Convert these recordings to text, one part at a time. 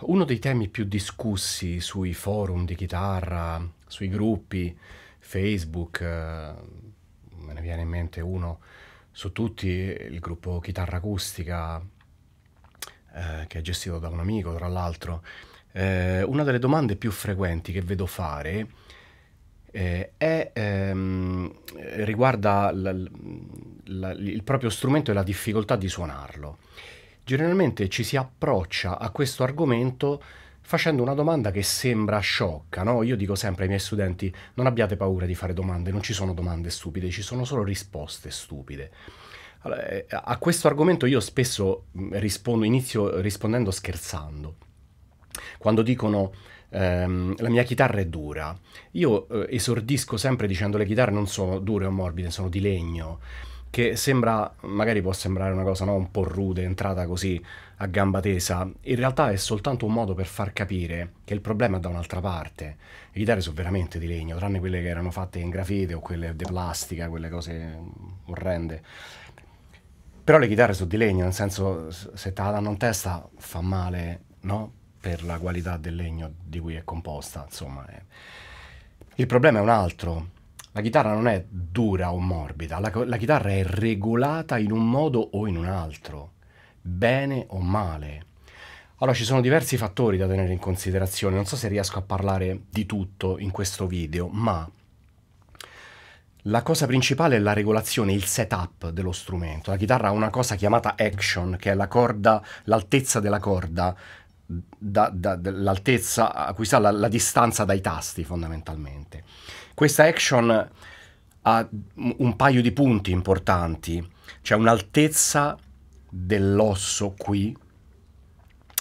Uno dei temi più discussi sui forum di chitarra, sui gruppi, Facebook, eh, me ne viene in mente uno su tutti, il gruppo Chitarra Acustica, eh, che è gestito da un amico, tra l'altro. Eh, una delle domande più frequenti che vedo fare eh, è, ehm, riguarda la, la, il proprio strumento e la difficoltà di suonarlo generalmente ci si approccia a questo argomento facendo una domanda che sembra sciocca, no? Io dico sempre ai miei studenti, non abbiate paura di fare domande, non ci sono domande stupide, ci sono solo risposte stupide. Allora, eh, a questo argomento io spesso mm, rispondo, inizio rispondendo scherzando. Quando dicono ehm, la mia chitarra è dura, io eh, esordisco sempre dicendo le chitarre non sono dure o morbide, sono di legno che sembra, magari può sembrare una cosa no? un po' rude, entrata così a gamba tesa, in realtà è soltanto un modo per far capire che il problema è da un'altra parte. Le chitarre sono veramente di legno, tranne quelle che erano fatte in grafite o quelle di plastica, quelle cose orrende. Però le chitarre sono di legno, nel senso se te la danno in testa fa male, no? Per la qualità del legno di cui è composta, insomma. È... Eh. Il problema è un altro, la chitarra non è dura o morbida, la, la chitarra è regolata in un modo o in un altro, bene o male. Allora ci sono diversi fattori da tenere in considerazione, non so se riesco a parlare di tutto in questo video, ma la cosa principale è la regolazione, il setup dello strumento. La chitarra ha una cosa chiamata action, che è la corda, l'altezza della corda, da, da, l'altezza a cui sta la, la distanza dai tasti fondamentalmente. Questa action ha un paio di punti importanti, c'è un'altezza dell'osso qui,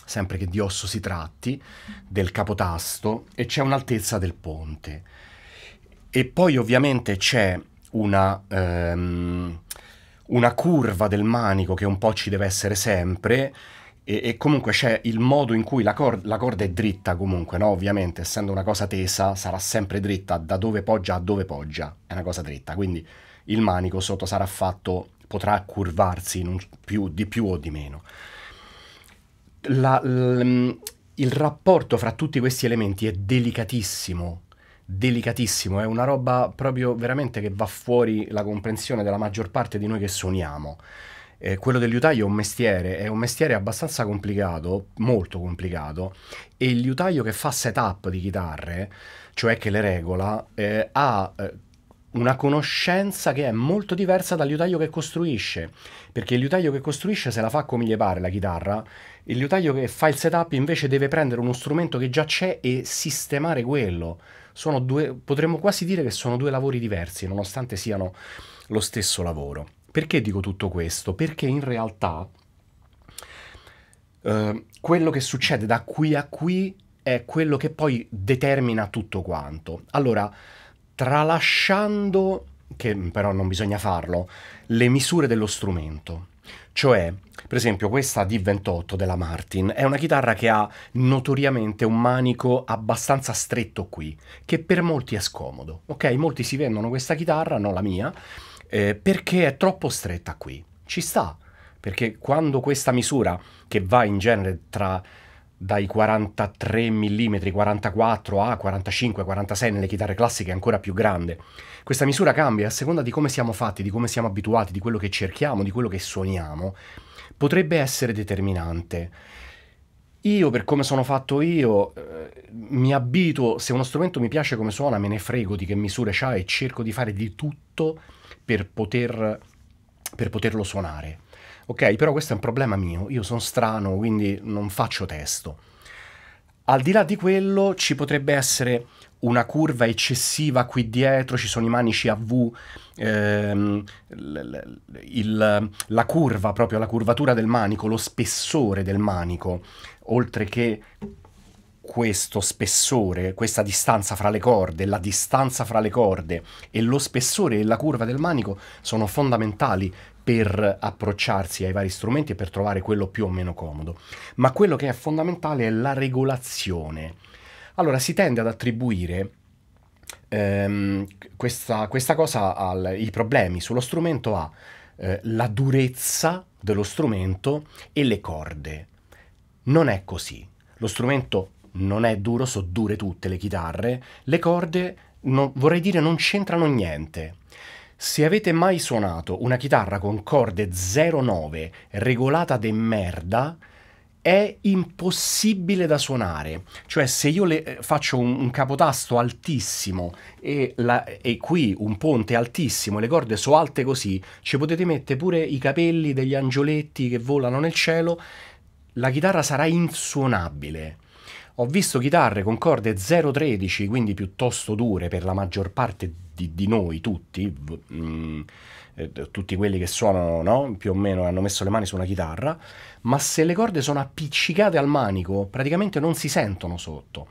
sempre che di osso si tratti, del capotasto e c'è un'altezza del ponte. E poi ovviamente c'è una, ehm, una curva del manico che un po' ci deve essere sempre e, e, comunque c'è il modo in cui la, cor la corda è dritta comunque, no? Ovviamente, essendo una cosa tesa, sarà sempre dritta da dove poggia a dove poggia, è una cosa dritta, quindi il manico sotto sarà fatto, potrà curvarsi più, di più o di meno. La, mm, il rapporto fra tutti questi elementi è delicatissimo, delicatissimo, è una roba proprio veramente che va fuori la comprensione della maggior parte di noi che suoniamo eh, quello del liutaio è un mestiere, è un mestiere abbastanza complicato, molto complicato, e il liutaio che fa setup di chitarre, cioè che le regola, eh, ha eh, una conoscenza che è molto diversa dal liutaio che costruisce, perché il liutaio che costruisce se la fa come gli pare la chitarra, il liutaio che fa il setup invece deve prendere uno strumento che già c'è e sistemare quello. Sono due, potremmo quasi dire che sono due lavori diversi, nonostante siano lo stesso lavoro. Perché dico tutto questo? Perché in realtà eh, quello che succede da qui a qui è quello che poi determina tutto quanto. Allora, tralasciando, che però non bisogna farlo, le misure dello strumento. Cioè, per esempio, questa D28 della Martin è una chitarra che ha notoriamente un manico abbastanza stretto qui, che per molti è scomodo. Ok, molti si vendono questa chitarra, non la mia, eh, perché è troppo stretta qui. Ci sta, perché quando questa misura, che va in genere tra dai 43 mm, 44 a 45, 46 nelle chitarre classiche è ancora più grande. Questa misura cambia a seconda di come siamo fatti, di come siamo abituati, di quello che cerchiamo, di quello che suoniamo. Potrebbe essere determinante. Io, per come sono fatto io, eh, mi abituo, se uno strumento mi piace come suona, me ne frego di che misure ha e cerco di fare di tutto per, poter, per poterlo suonare. Ok, però questo è un problema mio, io sono strano, quindi non faccio testo. Al di là di quello ci potrebbe essere una curva eccessiva qui dietro, ci sono i manici a V, ehm, il, la curva, proprio la curvatura del manico, lo spessore del manico, oltre che questo spessore, questa distanza fra le corde, la distanza fra le corde e lo spessore e la curva del manico sono fondamentali per approcciarsi ai vari strumenti e per trovare quello più o meno comodo. Ma quello che è fondamentale è la regolazione. Allora si tende ad attribuire ehm, questa, questa, cosa ai problemi sullo strumento a eh, la durezza dello strumento e le corde. Non è così. Lo strumento non è duro, so dure tutte le chitarre, le corde non, vorrei dire non c'entrano niente. Se avete mai suonato una chitarra con corde 09 regolata de merda, è impossibile da suonare. Cioè, se io le, eh, faccio un, un capotasto altissimo e, la, e, qui un ponte altissimo e le corde so alte così, ci potete mettere pure i capelli degli angioletti che volano nel cielo, la chitarra sarà insuonabile. Ho visto chitarre con corde 013, quindi piuttosto dure per la maggior parte di, di noi tutti, mm, eh, tutti quelli che suonano, no? più o meno hanno messo le mani su una chitarra, ma se le corde sono appiccicate al manico praticamente non si sentono sotto.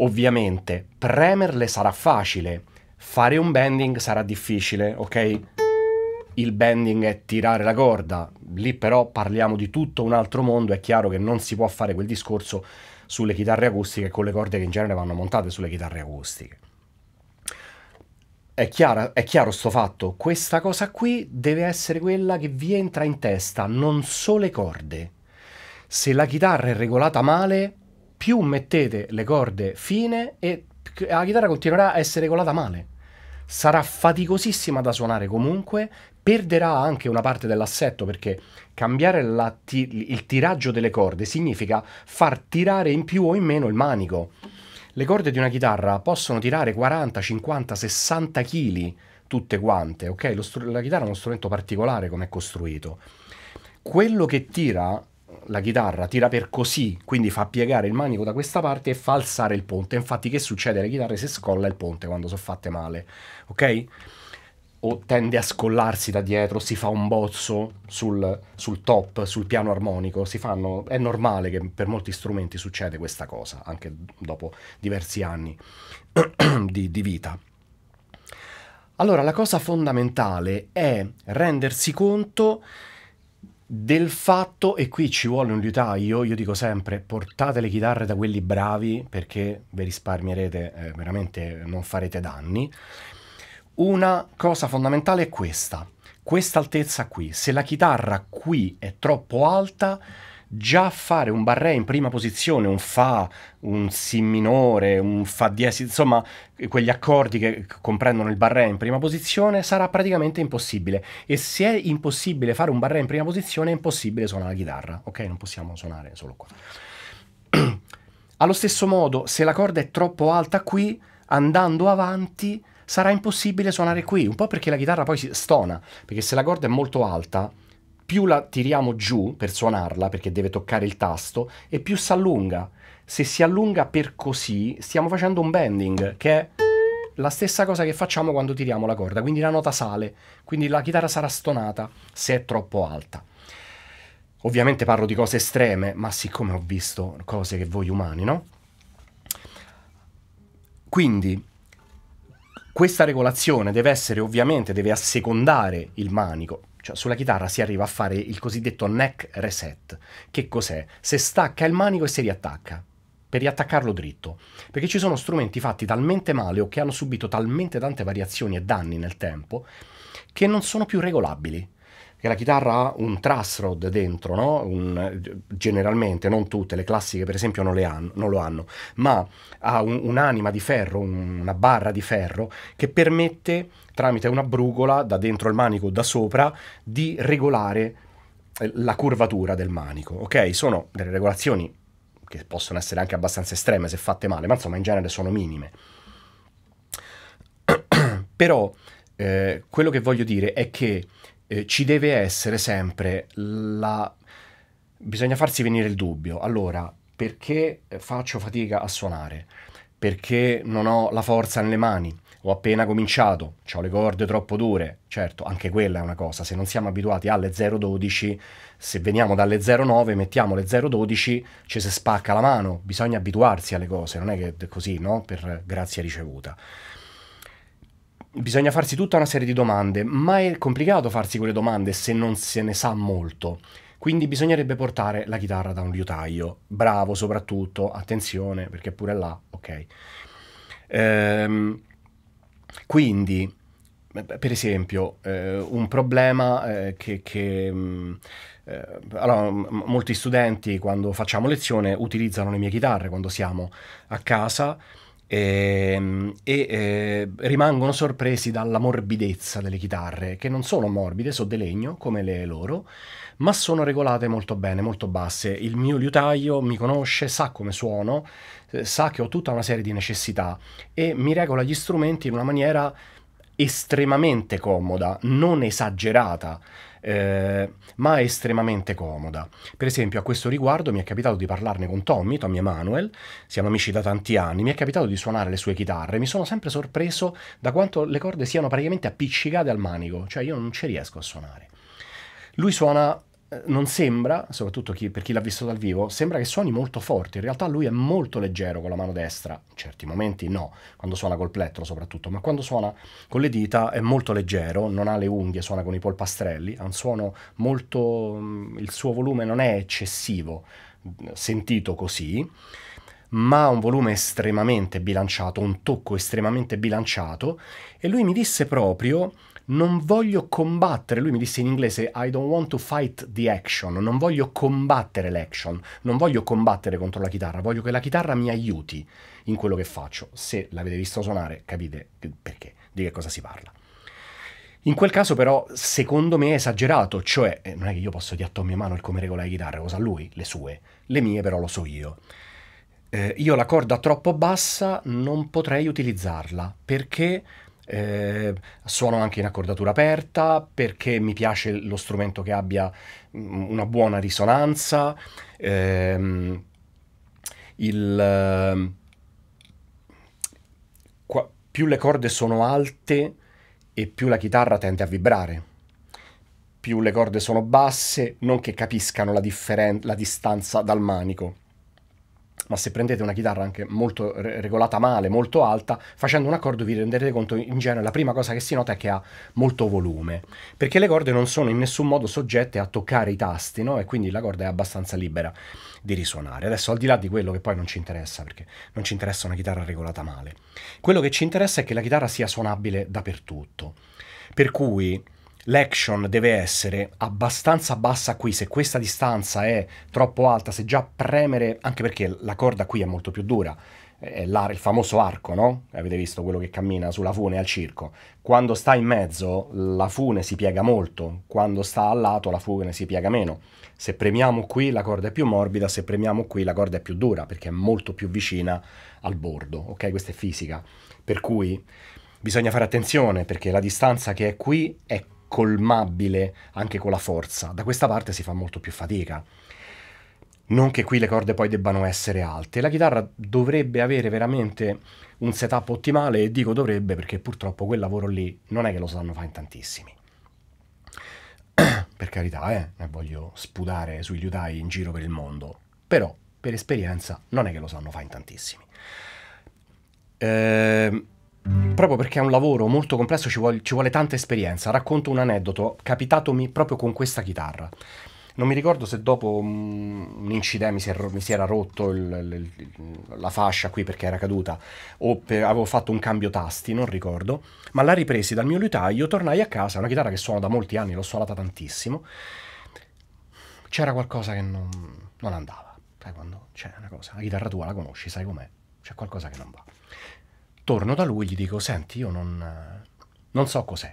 Ovviamente premerle sarà facile, fare un bending sarà difficile, ok? il bending è tirare la corda, lì però parliamo di tutto un altro mondo, è chiaro che non si può fare quel discorso sulle chitarre acustiche e con le corde che in genere vanno montate sulle chitarre acustiche. È, chiara, è chiaro sto fatto, questa cosa qui deve essere quella che vi entra in testa, non solo le corde. Se la chitarra è regolata male, più mettete le corde fine e la chitarra continuerà a essere regolata male sarà faticosissima da suonare comunque perderà anche una parte dell'assetto perché cambiare la, ti, il tiraggio delle corde significa far tirare in più o in meno il manico. Le corde di una chitarra possono tirare 40, 50, 60 kg tutte quante, ok? Lo, la chitarra è uno strumento particolare come è costruito. Quello che tira la chitarra tira per così, quindi fa piegare il manico da questa parte e fa alzare il ponte. Infatti, che succede alle chitarre se scolla il ponte quando sono fatte male, ok? o tende a scollarsi da dietro, si fa un bozzo sul, sul, top, sul piano armonico, si fanno, è normale che per molti strumenti succeda questa cosa, anche dopo diversi anni di, di vita. Allora, la cosa fondamentale è rendersi conto del fatto, e qui ci vuole un liutaio, io dico sempre, portate le chitarre da quelli bravi perché vi risparmierete, eh, veramente non farete danni, una cosa fondamentale è questa, questa altezza qui. Se la chitarra qui è troppo alta, già fare un barré in prima posizione, un fa, un si minore, un fa diesis, insomma, quegli accordi che comprendono il barré in prima posizione sarà praticamente impossibile. E se è impossibile fare un barré in prima posizione, è impossibile suonare la chitarra, ok? Non possiamo suonare solo qua. Allo stesso modo, se la corda è troppo alta qui, andando avanti sarà impossibile suonare qui, un po' perché la chitarra poi si stona, perché se la corda è molto alta, più la tiriamo giù per suonarla, perché deve toccare il tasto, e più si allunga. Se si allunga per così, stiamo facendo un bending, che è la stessa cosa che facciamo quando tiriamo la corda, quindi la nota sale, quindi la chitarra sarà stonata se è troppo alta. Ovviamente parlo di cose estreme, ma siccome ho visto cose che voi umani, no? Quindi questa regolazione deve essere ovviamente, deve assecondare il manico, cioè sulla chitarra si arriva a fare il cosiddetto neck reset. Che cos'è? Se stacca il manico e si riattacca per riattaccarlo dritto, perché ci sono strumenti fatti talmente male o che hanno subito talmente tante variazioni e danni nel tempo che non sono più regolabili che la chitarra ha un truss rod dentro, no? un, generalmente, non tutte, le classiche per esempio non, hanno, non lo hanno, ma ha un'anima di ferro, un, una barra di ferro che permette tramite una brugola da dentro il manico o da sopra di regolare eh, la curvatura del manico, ok? Sono delle regolazioni che possono essere anche abbastanza estreme se fatte male, ma insomma in genere sono minime. Però eh, quello che voglio dire è che eh, ci deve essere sempre la... bisogna farsi venire il dubbio. Allora, perché faccio fatica a suonare? Perché non ho la forza nelle mani? Ho appena cominciato, ho le corde troppo dure. Certo, anche quella è una cosa. Se non siamo abituati alle 0,12, se veniamo dalle 0,9, mettiamo le 0,12, ci si spacca la mano. Bisogna abituarsi alle cose, non è che così, no? Per grazia ricevuta bisogna farsi tutta una serie di domande, ma è complicato farsi quelle domande se non se ne sa molto. Quindi bisognerebbe portare la chitarra da un liutaio, bravo soprattutto, attenzione perché pure là, ok. Ehm, quindi, per esempio, eh, un problema eh, che... che mh, mm, eh, allora, molti studenti quando facciamo lezione utilizzano le mie chitarre quando siamo a casa e, ehm, e eh, rimangono sorpresi dalla morbidezza delle chitarre, che non sono morbide, sono di legno come le loro, ma sono regolate molto bene, molto basse. Il mio liutaio mi conosce, sa come suono, eh, sa che ho tutta una serie di necessità e mi regola gli strumenti in una maniera estremamente comoda, non esagerata eh, ma è estremamente comoda. Per esempio a questo riguardo mi è capitato di parlarne con Tommy, Tommy Emanuel, siamo amici da tanti anni, mi è capitato di suonare le sue chitarre, mi sono sempre sorpreso da quanto le corde siano praticamente appiccicate al manico, cioè io non ci riesco a suonare. Lui suona eh, non sembra, soprattutto chi, per chi l'ha visto dal vivo, sembra che suoni molto forte. In realtà lui è molto leggero con la mano destra, in certi momenti no, quando suona col plettro soprattutto, ma quando suona con le dita è molto leggero, non ha le unghie, suona con i polpastrelli, ha un suono molto... Mm, il suo volume non è eccessivo, mm, sentito così, ma ha un volume estremamente bilanciato, un tocco estremamente bilanciato e lui mi disse proprio non voglio combattere, lui mi disse in inglese I don't want to fight the action, non voglio combattere l'action, non voglio combattere contro la chitarra, voglio che la chitarra mi aiuti in quello che faccio. Se l'avete visto suonare capite perché, di che cosa si parla. In quel caso però secondo me è esagerato, cioè eh, non è che io posso dire a Tommy Mano il come regola la chitarra, cosa lui, le sue, le mie però lo so io. Eh, io la corda troppo bassa non potrei utilizzarla perché eh, suono anche in accordatura aperta perché mi piace lo strumento che abbia mm, una buona risonanza. Ehm, il, ehm, qua, più le corde sono alte e più la chitarra tende a vibrare. Più le corde sono basse, non che capiscano la, differen- la distanza dal manico ma se prendete una chitarra anche molto regolata male, molto alta, facendo un accordo vi renderete conto in genere la prima cosa che si nota è che ha molto volume, perché le corde non sono in nessun modo soggette a toccare i tasti, no? E quindi la corda è abbastanza libera di risuonare. Adesso al di là di quello che poi non ci interessa, perché non ci interessa una chitarra regolata male. Quello che ci interessa è che la chitarra sia suonabile dappertutto. Per cui l'action deve essere abbastanza bassa qui, se questa distanza è troppo alta, se già premere, anche perché la corda qui è molto più dura, è il famoso arco, no? Avete visto quello che cammina sulla fune al circo. Quando sta in mezzo la fune si piega molto, quando sta a lato la fune si piega meno. Se premiamo qui la corda è più morbida, se premiamo qui la corda è più dura perché è molto più vicina al bordo, ok? Questa è fisica. Per cui bisogna fare attenzione perché la distanza che è qui è colmabile anche con la forza. Da questa parte si fa molto più fatica. Non che qui le corde poi debbano essere alte, la chitarra dovrebbe avere veramente un setup ottimale e dico dovrebbe perché purtroppo quel lavoro lì non è che lo sanno fare in tantissimi. per carità, eh, ne voglio sputare sui liutai in giro per il mondo, però per esperienza non è che lo sanno fare in tantissimi. Ehm proprio perché è un lavoro molto complesso, ci vuole, ci vuole tanta esperienza. Racconto un aneddoto capitatomi proprio con questa chitarra. Non mi ricordo se dopo mm, un incidente mi si, era, mi si era rotto il, il, la fascia qui perché era caduta o per, avevo fatto un cambio tasti, non ricordo, ma la ripresi dal mio lutaio, tornai a casa, una chitarra che suono da molti anni, l'ho suonata tantissimo, c'era qualcosa che non, non andava, sai quando c'è una cosa, la chitarra tua la conosci, sai com'è, c'è qualcosa che non va torno da lui e gli dico, senti, io non, non so cos'è,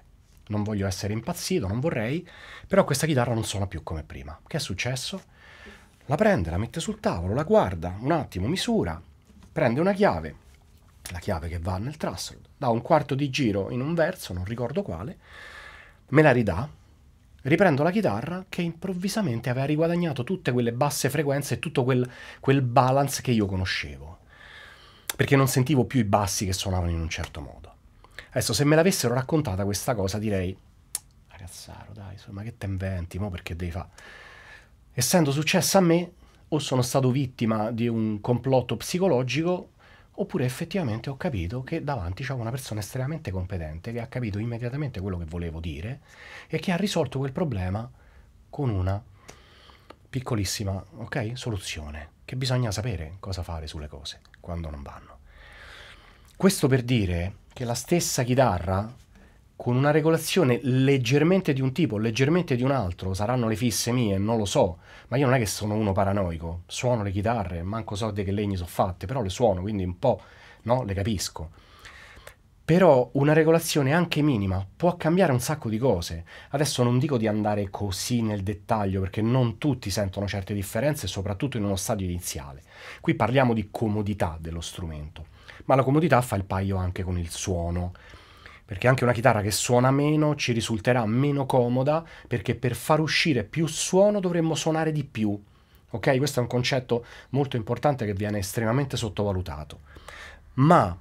non voglio essere impazzito, non vorrei, però questa chitarra non suona più come prima. Che è successo? La prende, la mette sul tavolo, la guarda, un attimo, misura, prende una chiave, la chiave che va nel trussel, dà un quarto di giro in un verso, non ricordo quale, me la ridà, riprendo la chitarra che improvvisamente aveva riguadagnato tutte quelle basse frequenze e tutto quel, quel balance che io conoscevo perché non sentivo più i bassi che suonavano in un certo modo. Adesso, se me l'avessero raccontata questa cosa, direi, ragazzaro, dai, insomma, che te inventi, mo perché devi fare? Essendo successo a me, o sono stato vittima di un complotto psicologico, oppure effettivamente ho capito che davanti c'è una persona estremamente competente che ha capito immediatamente quello che volevo dire e che ha risolto quel problema con una piccolissima ok, soluzione, che bisogna sapere cosa fare sulle cose quando non vanno. Questo per dire che la stessa chitarra, con una regolazione leggermente di un tipo, leggermente di un altro, saranno le fisse mie, non lo so, ma io non è che sono uno paranoico, suono le chitarre, manco so di che legni sono fatte, però le suono, quindi un po' no, le capisco però una regolazione anche minima può cambiare un sacco di cose. Adesso non dico di andare così nel dettaglio perché non tutti sentono certe differenze, soprattutto in uno stadio iniziale. Qui parliamo di comodità dello strumento, ma la comodità fa il paio anche con il suono. Perché anche una chitarra che suona meno ci risulterà meno comoda perché per far uscire più suono dovremmo suonare di più. Ok? Questo è un concetto molto importante che viene estremamente sottovalutato. Ma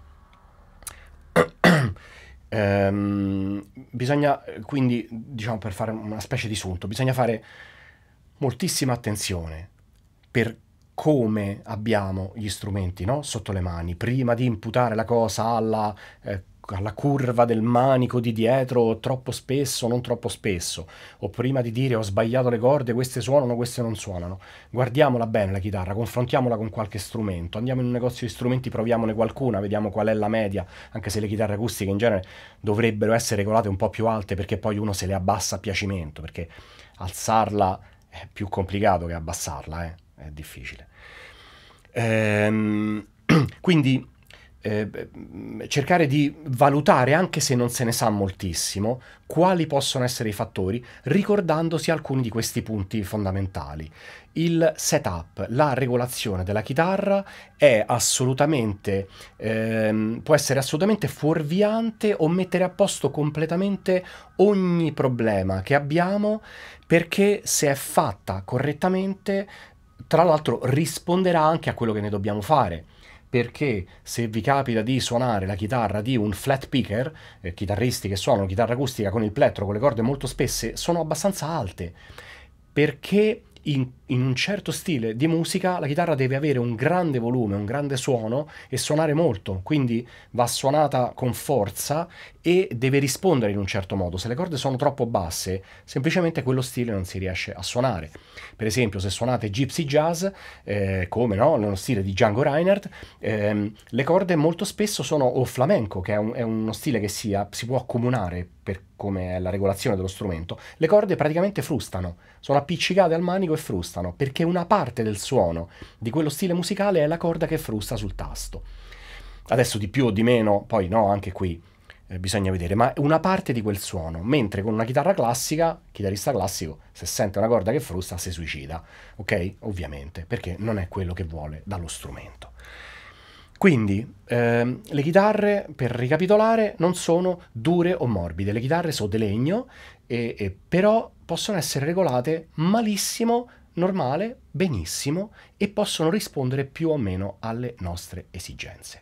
Ehm, bisogna quindi, diciamo per fare una specie di sunto, bisogna fare moltissima attenzione per come abbiamo gli strumenti no? sotto le mani prima di imputare la cosa alla eh, alla curva del manico di dietro troppo spesso, non troppo spesso, o prima di dire ho sbagliato le corde, queste suonano, queste non suonano. Guardiamola bene la chitarra, confrontiamola con qualche strumento, andiamo in un negozio di strumenti, proviamone qualcuna, vediamo qual è la media, anche se le chitarre acustiche in genere dovrebbero essere regolate un po' più alte perché poi uno se le abbassa a piacimento, perché alzarla è più complicato che abbassarla, eh? è difficile. Ehm, quindi eh, cercare di valutare, anche se non se ne sa moltissimo, quali possono essere i fattori, ricordandosi alcuni di questi punti fondamentali. Il setup, la regolazione della chitarra è assolutamente, eh, può essere assolutamente fuorviante o mettere a posto completamente ogni problema che abbiamo perché se è fatta correttamente, tra l'altro risponderà anche a quello che ne dobbiamo fare perché se vi capita di suonare la chitarra di un flat picker, eh, chitarristi che suonano chitarra acustica con il plettro, con le corde molto spesse, sono abbastanza alte, perché in, in, un certo stile di musica la chitarra deve avere un grande volume, un grande suono e suonare molto, quindi va suonata con forza e deve rispondere in un certo modo. Se le corde sono troppo basse, semplicemente quello stile non si riesce a suonare. Per esempio, se suonate gypsy jazz, eh, come no, nello stile di Django Reinhardt, ehm, le corde molto spesso sono o flamenco, che è, un, è uno stile che sia, si può accomunare per come è la regolazione dello strumento, le corde praticamente frustano, sono appiccicate al manico e frustano, perché una parte del suono di quello stile musicale è la corda che frusta sul tasto. Adesso di più o di meno, poi no, anche qui eh, bisogna vedere, ma una parte di quel suono, mentre con una chitarra classica, chitarrista classico, se sente una corda che frusta si suicida, ok? Ovviamente, perché non è quello che vuole dallo strumento. Quindi ehm, le chitarre, per ricapitolare, non sono dure o morbide, le chitarre sono di legno, e, e, però possono essere regolate malissimo, normale, benissimo e possono rispondere più o meno alle nostre esigenze.